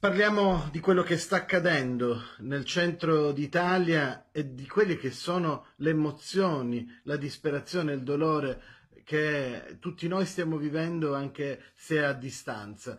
Parliamo di quello che sta accadendo nel centro d'Italia e di quelle che sono le emozioni, la disperazione, il dolore che tutti noi stiamo vivendo anche se a distanza.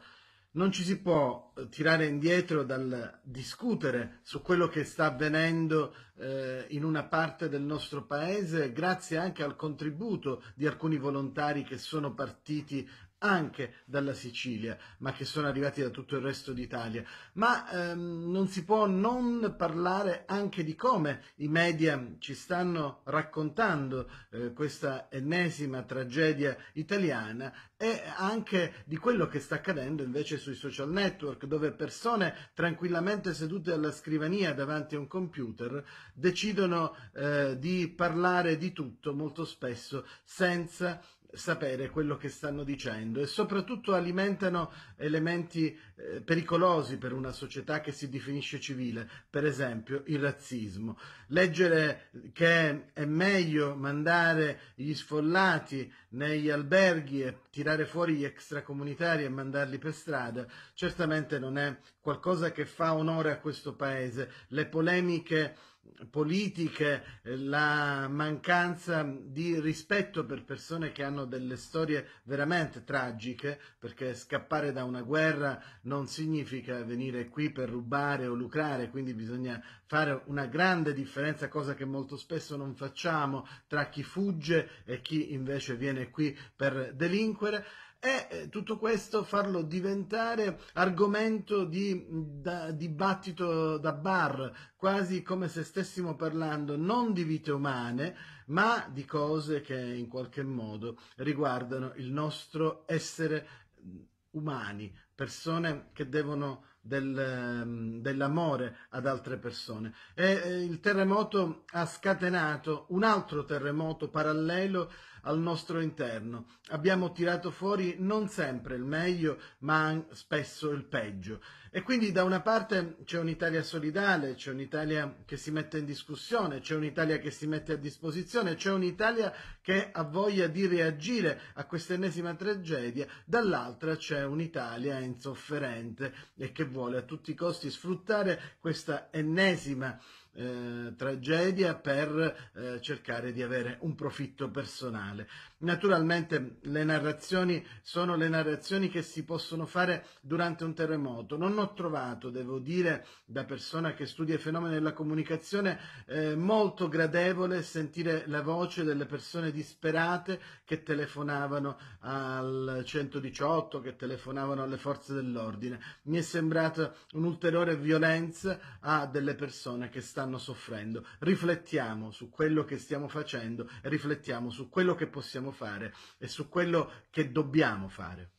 Non ci si può tirare indietro dal discutere su quello che sta avvenendo eh, in una parte del nostro paese grazie anche al contributo di alcuni volontari che sono partiti anche dalla Sicilia, ma che sono arrivati da tutto il resto d'Italia. Ma ehm, non si può non parlare anche di come i media ci stanno raccontando eh, questa ennesima tragedia italiana e anche di quello che sta accadendo invece sui social network, dove persone tranquillamente sedute alla scrivania davanti a un computer decidono eh, di parlare di tutto molto spesso senza sapere quello che stanno dicendo e soprattutto alimentano elementi eh, pericolosi per una società che si definisce civile, per esempio il razzismo. Leggere che è meglio mandare gli sfollati negli alberghi e tirare fuori gli extracomunitari e mandarli per strada, certamente non è qualcosa che fa onore a questo paese. Le polemiche politiche, eh, la mancanza di rispetto per persone che hanno delle storie veramente tragiche, perché scappare da una guerra non significa venire qui per rubare o lucrare, quindi bisogna fare una grande differenza, cosa che molto spesso non facciamo, tra chi fugge e chi invece viene qui per delinquere e eh, tutto questo farlo diventare argomento di da, dibattito da bar, quasi come se stessimo parlando non di vite umane, ma di cose che in qualche modo riguardano il nostro essere mm, umani, persone che devono del, ehm, dell'amore ad altre persone. E eh, il terremoto ha scatenato un altro terremoto parallelo al nostro interno. Abbiamo tirato fuori non sempre il meglio, ma spesso il peggio. E quindi da una parte c'è un'Italia solidale, c'è un'Italia che si mette in discussione, c'è un'Italia che si mette a disposizione, c'è un'Italia che ha voglia di reagire a quest'ennesima tragedia, dall'altra c'è un'Italia in insofferente e che vuole a tutti i costi sfruttare questa ennesima eh, tragedia per eh, cercare di avere un profitto personale. Naturalmente le narrazioni sono le narrazioni che si possono fare durante un terremoto. Non ho trovato, devo dire, da persona che studia i fenomeni della comunicazione, eh, molto gradevole sentire la voce delle persone disperate che telefonavano al 118, che telefonavano alle forze dell'ordine. Mi è sembrata un'ulteriore violenza a delle persone che stanno stanno soffrendo, riflettiamo su quello che stiamo facendo riflettiamo su quello che possiamo fare e su quello che dobbiamo fare.